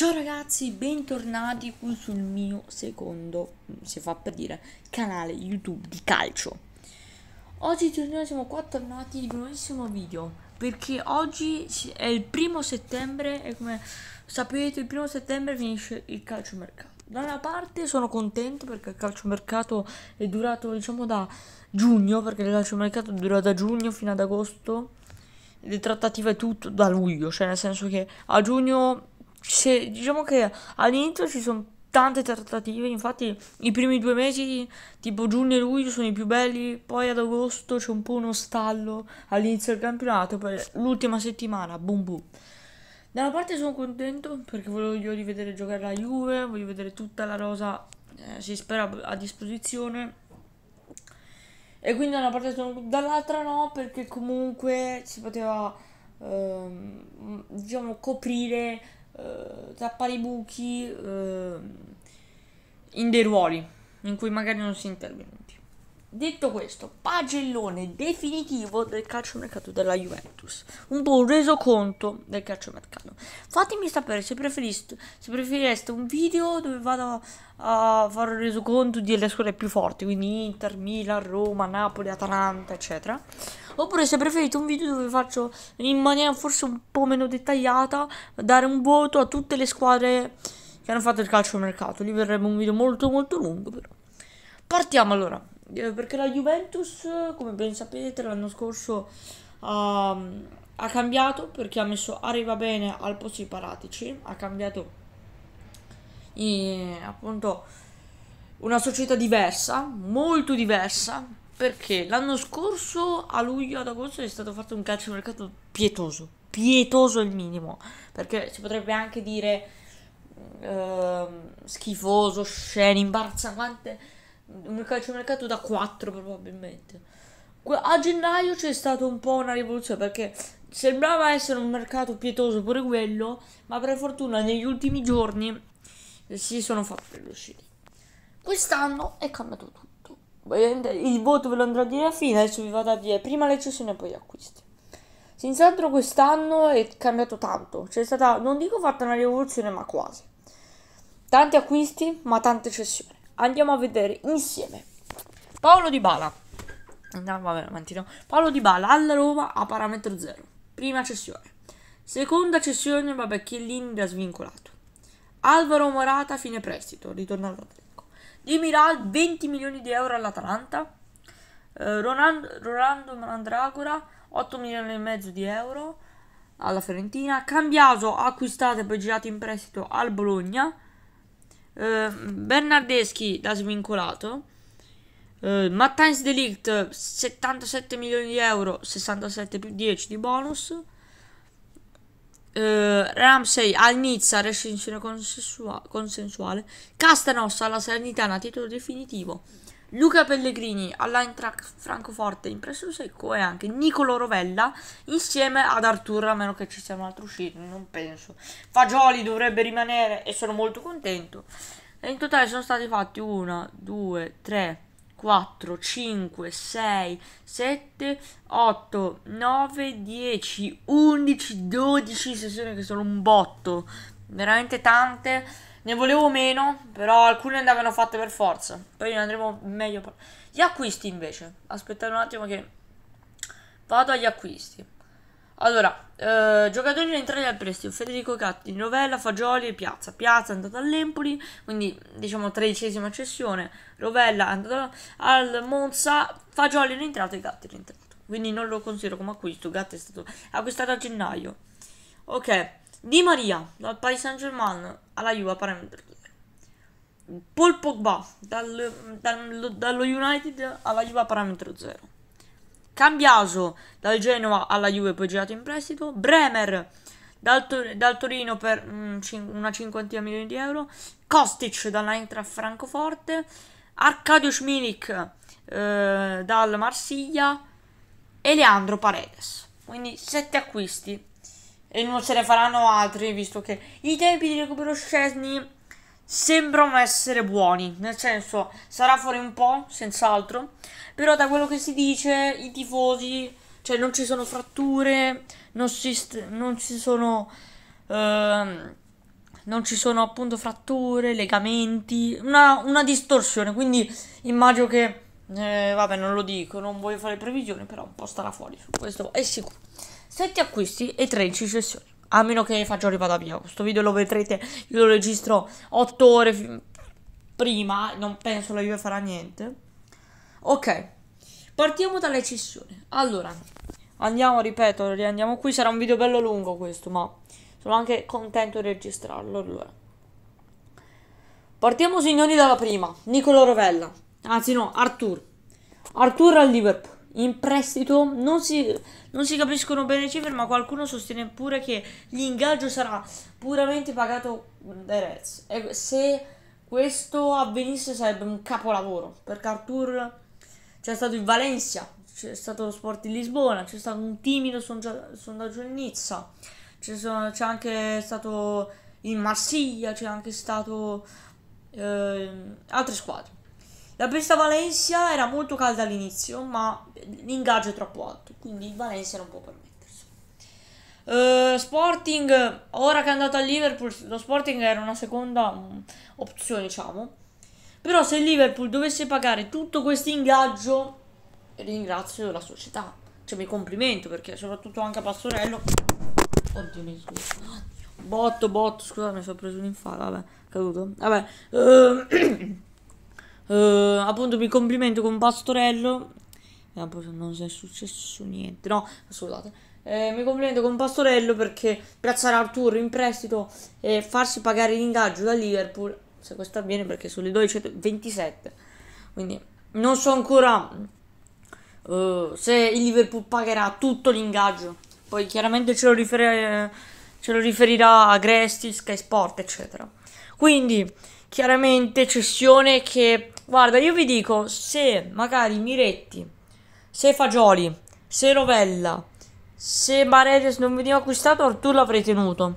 Ciao ragazzi, bentornati qui sul mio secondo, si fa per dire, canale YouTube di calcio. Oggi siamo qua tornati di un nuovissimo video, perché oggi è il primo settembre e come sapete il primo settembre finisce il calciomercato. Da una parte sono contento perché il calciomercato è durato diciamo da giugno, perché il calciomercato dura da giugno fino ad agosto, le trattative tutto da luglio, cioè nel senso che a giugno se, diciamo che all'inizio ci sono tante trattative, infatti i primi due mesi, tipo giugno e luglio, sono i più belli, poi ad agosto c'è un po' uno stallo all'inizio del campionato, poi l'ultima settimana, boom boom. Da una parte sono contento perché voglio rivedere giocare la Juve, voglio vedere tutta la rosa, eh, si spera, a disposizione. E quindi da una parte sono... dall'altra no, perché comunque si poteva, ehm, diciamo, coprire tappare eh, i buchi eh, in dei ruoli in cui magari non si è intervenuti. Detto questo, pagellone definitivo del calciomercato della Juventus, un po' un resoconto del calciomercato. Fatemi sapere se, se preferireste un video dove vado a fare un resoconto delle squadre più forti, quindi Inter, Milan, Roma, Napoli, Atalanta, eccetera Oppure se preferite un video dove faccio in maniera forse un po' meno dettagliata dare un voto a tutte le squadre che hanno fatto il calcio al mercato. Lì verrebbe un video molto molto lungo però. Partiamo allora, eh, perché la Juventus, come ben sapete, l'anno scorso uh, ha cambiato perché ha messo Arriva Bene al posto di Paratici, ha cambiato in, eh, appunto una società diversa, molto diversa, perché l'anno scorso, a luglio, ad agosto, è stato fatto un calciomercato pietoso. Pietoso il minimo. Perché si potrebbe anche dire eh, schifoso, scene, imbarazzante. Un calciomercato da 4 probabilmente. A gennaio c'è stata un po' una rivoluzione perché sembrava essere un mercato pietoso pure quello, ma per fortuna negli ultimi giorni si sono fatte le uscite. Quest'anno è cambiato tutto il voto ve lo andrò a dire a fine, adesso vi vado a dire prima le cessioni e poi gli acquisti. Senz'altro quest'anno è cambiato tanto, c'è cioè stata, non dico fatta una rivoluzione, ma quasi. Tanti acquisti, ma tante cessioni. Andiamo a vedere insieme. Paolo Di Bala. Andiamo avanti, no? Paolo Di Bala alla Roma a parametro 0. Prima cessione. Seconda cessione, vabbè, Chiellini da svincolato. Alvaro Morata, fine prestito, ritorna all'Atletico. Di Miral 20 milioni di euro all'Atalanta. Eh, Ronando, Rolando Mandragora 8 milioni e mezzo di euro alla Fiorentina. Cambiaso acquistato e poi girato in prestito al Bologna. Eh, Bernardeschi da svincolato. Eh, Mattines Delict 77 milioni di euro, 67 più 10 di bonus eh, Ramsey al Nizza, recensione consensuale, Castanossa alla Salernitana, titolo definitivo, Luca Pellegrini all'Eintracht Francoforte impresso secco e anche Nicolo Rovella insieme ad Arturo a meno che ci sia un altro uscito, non penso. Fagioli dovrebbe rimanere e sono molto contento. E in totale sono stati fatti 1, 2, 3, 4, 5, 6, 7, 8, 9, 10, 11, 12 sessioni che sono un botto. Veramente tante. Ne volevo meno, però alcune andavano fatte per forza. Poi andremo meglio. Gli acquisti invece. Aspettate un attimo che vado agli acquisti. Allora, eh, giocatori entrati al prestito, Federico Catti, Rovella, Fagioli e Piazza. Piazza è andato all'Empoli, quindi diciamo tredicesima cessione, Rovella è andato al Monza, Fagioli è entrato e Gatti è entrato. Quindi non lo considero come acquisto, Gatti è stato acquistato a gennaio. Ok, Di Maria, dal Paris Saint Germain alla Juve, parametro Paul Pogba, dal, dal, dallo United alla Juve, parametro 0. Cambiaso dal Genoa alla Juve poi girato in prestito, Bremer dal, Tor- dal Torino per mm, cin- una cinquantina milioni di euro, Kostic dall'Eintracht Francoforte, Arcadio Milik eh, dal Marsiglia e Leandro Paredes. Quindi sette acquisti e non se ne faranno altri visto che i tempi di recupero Scesni sembrano essere buoni, nel senso sarà fuori un po', senz'altro, però da quello che si dice i tifosi, cioè non ci sono fratture, non, si, non ci sono... Ehm, non ci sono appunto fratture, legamenti, una, una distorsione, quindi immagino che... Eh, vabbè, non lo dico, non voglio fare previsioni, però un po' starà fuori su questo, è sicuro. 7 acquisti e 13 cessioni. A meno che faccio arrivata via. Questo video lo vedrete. Io lo registro 8 ore prima. Non penso che Juve farà niente. Ok. Partiamo dalle cessioni. Allora. Andiamo, ripeto, riandiamo qui. Sarà un video bello lungo questo, ma sono anche contento di registrarlo. Allora. Partiamo, signori, dalla prima. Nicolo Rovella. Anzi, no, Artur. Artur al Liverpool in prestito. Non si, non si capiscono bene le cifre, ma qualcuno sostiene pure che l'ingaggio sarà puramente pagato mm, dai Reds. E se questo avvenisse sarebbe un capolavoro, perché Artur c'è stato in Valencia, c'è stato lo Sport in Lisbona, c'è stato un timido sondaggio in Nizza, c'è, c'è anche stato in Marsiglia, c'è anche stato eh, altre squadre. La pista Valencia era molto calda all'inizio, ma l'ingaggio è troppo alto, quindi il Valencia non può permettersi. Uh, Sporting, ora che è andato a Liverpool, lo Sporting era una seconda um, opzione, diciamo. Però se il Liverpool dovesse pagare tutto questo ingaggio, ringrazio la società. Cioè mi complimento perché soprattutto anche a Pastorello... Oddio, mi scuso. Botto, botto, scusa, mi sono preso un infarto, vabbè, caduto. Vabbè, uh, uh, appunto mi complimento con Pastorello eh, non è successo niente. No, scusate. Eh, mi complimento con Pastorello perché piazzare Artur in prestito e farsi pagare l'ingaggio da Liverpool, se questo avviene perché sono le 12.27. Quindi non so ancora uh, se il Liverpool pagherà tutto l'ingaggio. Poi chiaramente ce lo, rifer- ce lo riferirà a Gresti, Sky Sport, eccetera. Quindi chiaramente cessione che... Guarda, io vi dico, se magari Miretti se Fagioli, se Rovella, se Baredes non veniva acquistato, Artur l'avrei tenuto.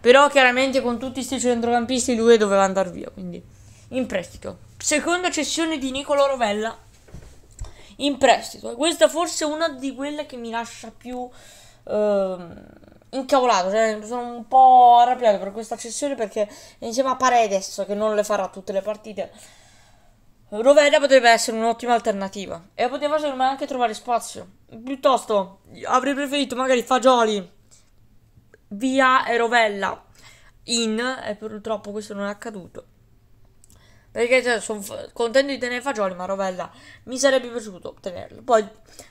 Però chiaramente con tutti questi centrocampisti lui doveva andare via, quindi in prestito. Seconda cessione di Nicolo Rovella in prestito. Questa forse è una di quelle che mi lascia più eh, incavolato, cioè sono un po' arrabbiato per questa cessione perché insieme a Paredes che non le farà tutte le partite Rovella potrebbe essere un'ottima alternativa e poteva secondo me anche trovare spazio. Piuttosto avrei preferito magari Fagioli, Via e Rovella in e purtroppo questo non è accaduto. Perché cioè, sono contento di tenere Fagioli, ma Rovella mi sarebbe piaciuto tenerlo. Poi,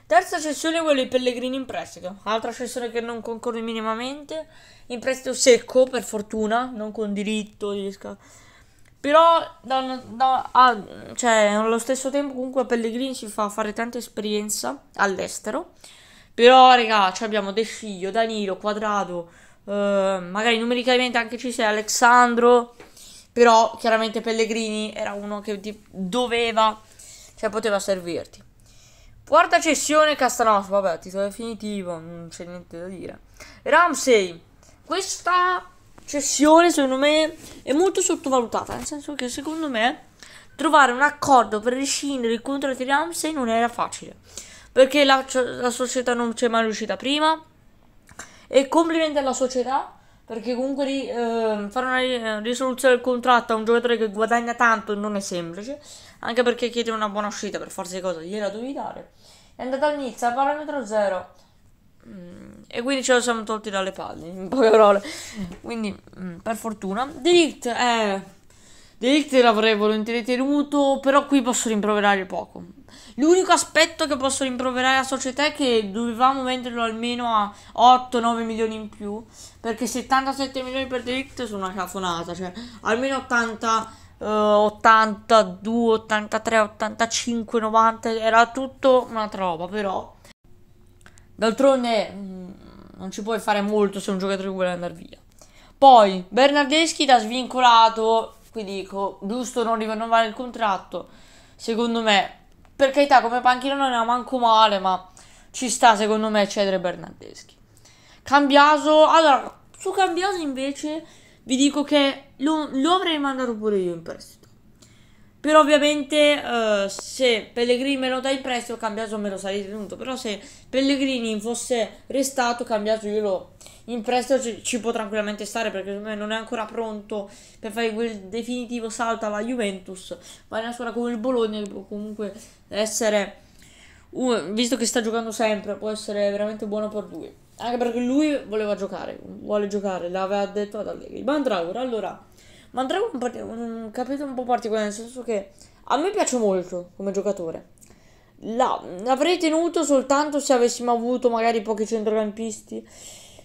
terza sessione, quella dei Pellegrini in prestito. Altra sessione che non concordo minimamente. In prestito secco, per fortuna, non con diritto di scadenza però no, no, ah, cioè, allo stesso tempo comunque Pellegrini ci fa fare tanta esperienza all'estero. Però, raga, abbiamo De Sciglio, Danilo, Quadrado, eh, magari numericamente anche ci sei Alessandro. Però chiaramente Pellegrini era uno che ti doveva, cioè poteva servirti. Quarta cessione Castanos, vabbè, titolo definitivo, non c'è niente da dire. Ramsey, questa cessione secondo me è molto sottovalutata, nel senso che secondo me trovare un accordo per rescindere il contratto di Ramsey non era facile, perché la, cioè, la società non c'è mai riuscita prima e complimenti alla società perché comunque eh, fare una risoluzione del contratto a un giocatore che guadagna tanto non è semplice, anche perché chiede una buona uscita per forza di cosa gliela devi dare. È andata al Nizza, parametro 0. Mm e quindi ce lo siamo tolti dalle palle, in poche parole. Quindi, mm, per fortuna, Delict è... Eh, Delict l'avrei volentieri tenuto, però qui posso rimproverare poco. L'unico aspetto che posso rimproverare alla società è che dovevamo venderlo almeno a 8-9 milioni in più, perché 77 milioni per Delict sono una cafonata, cioè almeno 80, eh, 82, 83, 85, 90, era tutto una trova però... D'altronde mm, non ci puoi fare molto se un giocatore vuole andare via. Poi Bernardeschi da svincolato, qui dico, giusto non rinnovare il contratto. Secondo me, per carità, come panchino non era manco male, ma ci sta secondo me cedere Bernardeschi. Cambiaso, allora, su Cambiaso invece vi dico che lo, lo avrei mandato pure io in prestito. Però ovviamente uh, se Pellegrini me lo dai in prestito cambiato me lo sarei tenuto. Però se Pellegrini fosse restato cambiato io lo in prestito ci, ci, può tranquillamente stare perché me non è ancora pronto per fare quel definitivo salto alla Juventus. Ma in una squadra come il Bologna che può comunque essere, uh, visto che sta giocando sempre, può essere veramente buono per lui. Anche perché lui voleva giocare, vuole giocare, l'aveva detto ad Allegri. Bandraura, allora ma andremo un, un capitolo un po' particolare, nel senso che a me piace molto come giocatore. La, l'avrei tenuto soltanto se avessimo avuto magari pochi centrocampisti.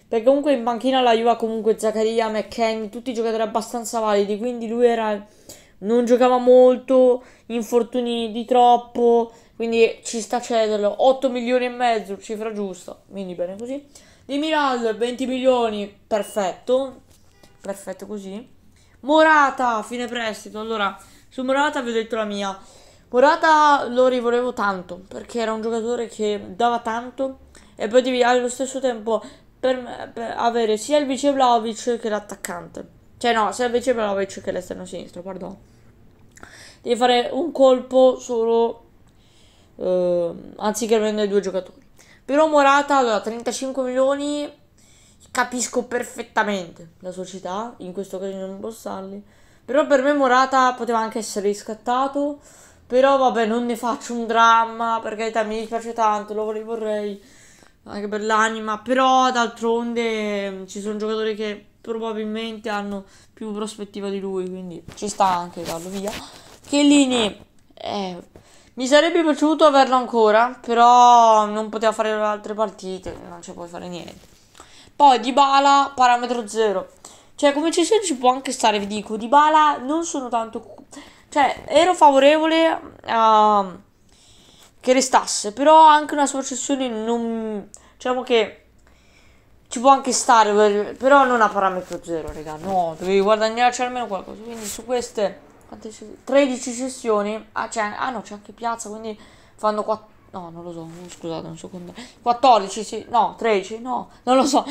Perché comunque in banchina la Juve comunque Zaccaria, McKenny, tutti giocatori abbastanza validi, quindi lui era, non giocava molto, infortuni di troppo, quindi ci sta a cederlo. 8 milioni e mezzo, cifra giusta, quindi bene così. Di Miral 20 milioni, perfetto, perfetto così. Morata, fine prestito. Allora, su Morata vi ho detto la mia. Morata lo rivolevo tanto perché era un giocatore che dava tanto e poi devi allo stesso tempo per, per avere sia il vice Vlaovic che l'attaccante. Cioè no, sia il vice Vlaovic che l'esterno sinistro, pardon. Devi fare un colpo solo eh, anziché prendere due giocatori. Però Morata, allora, 35 milioni capisco perfettamente la società, in questo caso non Bossalli. Però per me Morata poteva anche essere riscattato. Però vabbè, non ne faccio un dramma, perché carità, mi piace tanto, lo vorrei anche per l'anima. Però d'altronde mm, ci sono giocatori che probabilmente hanno più prospettiva di lui, quindi ci sta anche, Carlo, via. Chiellini, eh, mi sarebbe piaciuto averlo ancora, però non poteva fare altre partite, non ci puoi fare niente. Poi Dybala, parametro 0. Cioè, come cessione ci può anche stare, vi dico. Dybala, non sono tanto. Cioè, ero favorevole a. che restasse. Però anche una sua cessione non. Diciamo che. Ci può anche stare, però non a parametro 0, raga. No, dovevi guadagnarci almeno qualcosa. Quindi su queste 13 sessioni. Ah, cioè, ah no, c'è anche piazza, quindi fanno 4. No, non lo so, oh, scusate, non so quando... 14, sì, no, 13, no, non lo so.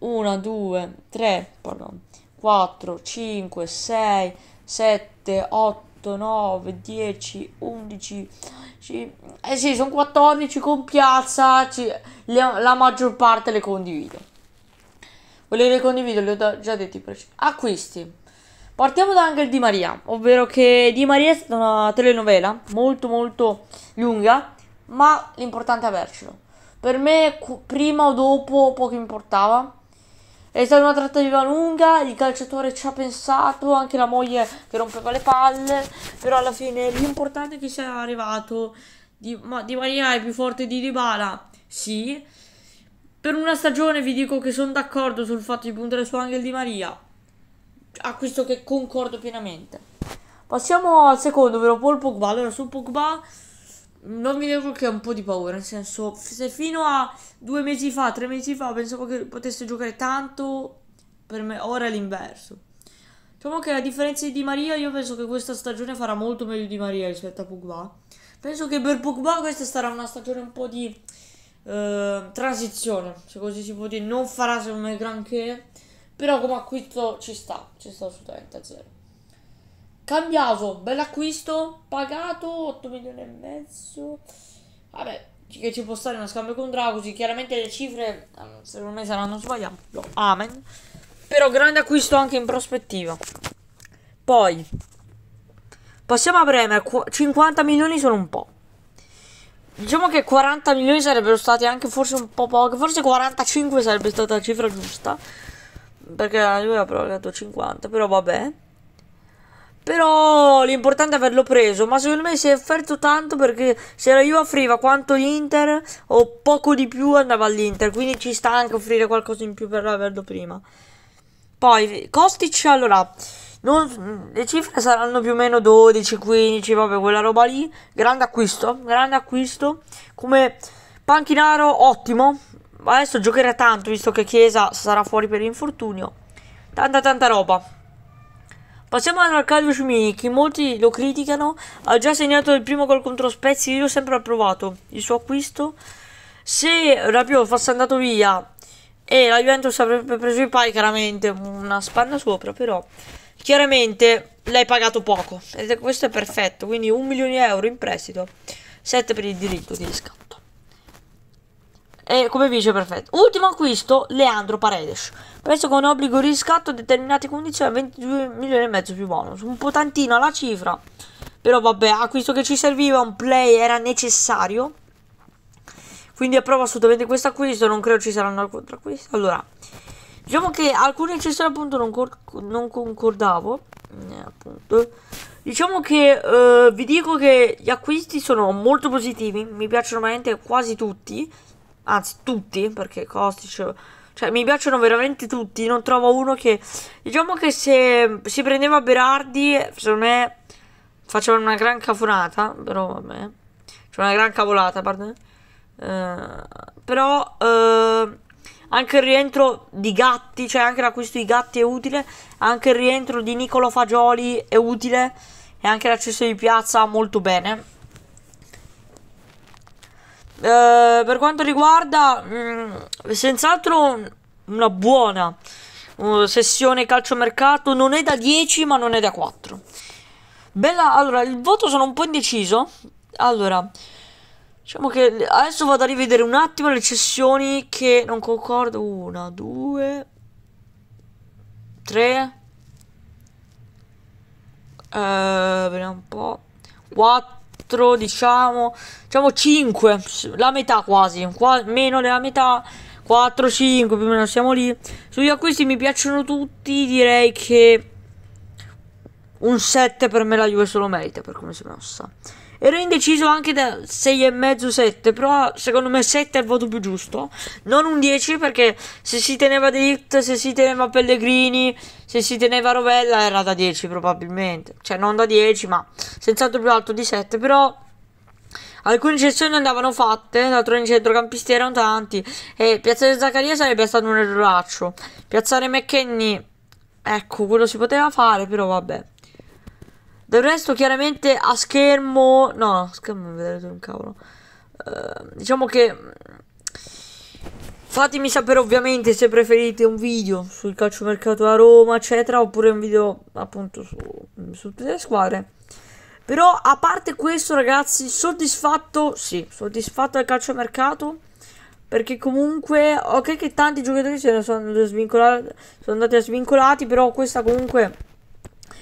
1, 2, 3, pardon, 4, 5, 6, 7, 8, 9, 10, 11... Eh sì, sono 14 con piazza, ci... le, la maggior parte le condivido. Quelle che condivido le ho già detto detti Acquisti. Partiamo da Angel Di Maria, ovvero che Di Maria è stata una telenovela molto molto lunga ma l'importante è avercelo. Per me, prima o dopo, poco importava. È stata una trattativa lunga, il calciatore ci ha pensato, anche la moglie che rompeva le palle, però alla fine l'importante è che sia arrivato. Di, ma, di Maria è più forte di Dybala, sì. Per una stagione vi dico che sono d'accordo sul fatto di puntare su Angel Di Maria, a questo che concordo pienamente. Passiamo al secondo, ovvero Paul Pogba. Allora, su Pogba non mi nego che ho un po' di paura, nel senso, se fino a due mesi fa, tre mesi fa pensavo che potesse giocare tanto, per me ora è l'inverso. Diciamo che a differenza di Di Maria, io penso che questa stagione farà molto meglio di Maria rispetto a Pogba. Penso che per Pogba questa sarà una stagione un po' di eh, transizione, se così si può dire. Non farà secondo me granché, però come acquisto ci sta, ci sta assolutamente a zero. Cambiato, bell'acquisto, pagato 8 milioni e mezzo. Vabbè, che ci può stare uno scambio con Dragusi. Chiaramente le cifre, eh, secondo me, saranno sbagliate. amen. Però grande acquisto anche in prospettiva. Poi, passiamo a Bremer. 50 milioni sono un po'. Diciamo che 40 milioni sarebbero stati anche forse un po' pochi. Forse 45 sarebbe stata la cifra giusta. Perché lui ha prorogato 50, però vabbè. Però l'importante è averlo preso. Ma secondo me si è offerto tanto perché se la Juve offriva quanto l'Inter o poco di più andava all'Inter. Quindi ci sta anche offrire qualcosa in più per averlo prima. Poi Kostic, allora. Non, le cifre saranno più o meno 12, 15, vabbè, quella roba lì. Grande acquisto, grande acquisto. Come panchinaro, ottimo. Adesso giocherà tanto visto che Chiesa sarà fuori per infortunio. Tanta, tanta roba. Passiamo ad Arcadio Arkadiusz che molti lo criticano, ha già segnato il primo gol contro Spezzi. io ho sempre approvato il suo acquisto. Se Rabiot fosse andato via e la Juventus avrebbe preso i pari, chiaramente una spanna sopra, però chiaramente l'hai pagato poco, ed questo è perfetto, quindi un milione di euro in prestito, 7 per il diritto di scatto e come vice perfetto. Ultimo acquisto, Leandro Paredes. Penso con obbligo riscatto a determinate condizioni 22 milioni e mezzo più bonus. Un po' tantino la cifra. Però vabbè, acquisto che ci serviva, un play era necessario. Quindi approvo assolutamente questo acquisto, non credo ci saranno altri acquisti. Allora, diciamo che alcuni accessori appunto non, non concordavo. Eh, appunto. Diciamo che eh, vi dico che gli acquisti sono molto positivi, mi piacciono veramente quasi tutti, anzi tutti, perché Kostic... Cioè, cioè, mi piacciono veramente tutti, non trovo uno che... Diciamo che se si prendeva Berardi, secondo me, faceva una gran cafonata, però vabbè. Cioè, una gran cavolata, pardon. Uh, però uh, anche il rientro di Gatti, cioè anche l'acquisto di Gatti è utile, anche il rientro di Nicolo Fagioli è utile e anche l'accesso di piazza molto bene. Eh, per quanto riguarda mm, senz'altro una buona uh, sessione calciomercato non è da 10 ma non è da 4 bella allora il voto sono un po' indeciso allora diciamo che adesso vado a rivedere un attimo le sessioni che non concordo una due tre eh, vediamo un po' 4 4, diciamo, diciamo 5, la metà quasi, qua, meno della metà, 4, 5, più o meno siamo lì. Sugli acquisti mi piacciono tutti, direi che un 7 per me la Juve solo merita, per come si mossa. Ero indeciso anche da 6 e mezzo 7, però secondo me 7 è il voto più giusto. Non un 10 perché se si teneva Dirt, se si teneva Pellegrini, se si teneva Rovella era da 10 probabilmente. Cioè non da 10 ma senz'altro più alto di 7, però alcune cessioni andavano fatte, d'altronde i centrocampisti erano tanti e piazzare Zaccaria sarebbe stato un erroraccio. Piazzare McKenny, ecco, quello si poteva fare, però vabbè. Del resto chiaramente a schermo... No, a schermo non vedrete un cavolo. Uh, diciamo che... Mm, fatemi sapere ovviamente se preferite un video sul calciomercato a Roma, eccetera, oppure un video appunto su, su tutte le squadre. Però a parte questo ragazzi, soddisfatto, sì, soddisfatto del calciomercato perché comunque ok che tanti giocatori sono, sono, sono andati a svincolati però questa comunque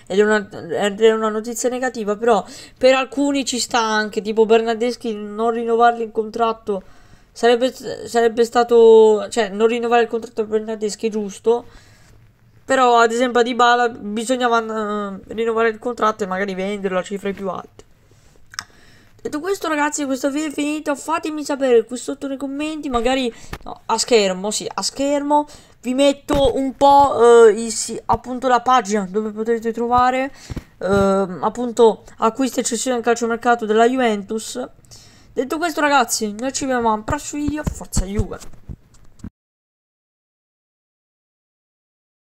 ed è una, ed è una notizia negativa, però per alcuni ci sta anche, tipo Bernardeschi non rinnovargli il contratto sarebbe, sarebbe stato, cioè non rinnovare il contratto per Bernardeschi giusto, però ad esempio a Dybala bisognava uh, rinnovare il contratto e magari venderlo a cifre più alte. Detto questo ragazzi questo video è finito Fatemi sapere qui sotto nei commenti Magari no, a schermo sì a schermo Vi metto un po' eh, i, sì, appunto la pagina dove potete trovare eh, Appunto acquisti eccessivi al calciomercato della Juventus Detto questo ragazzi noi ci vediamo al prossimo video Forza Juve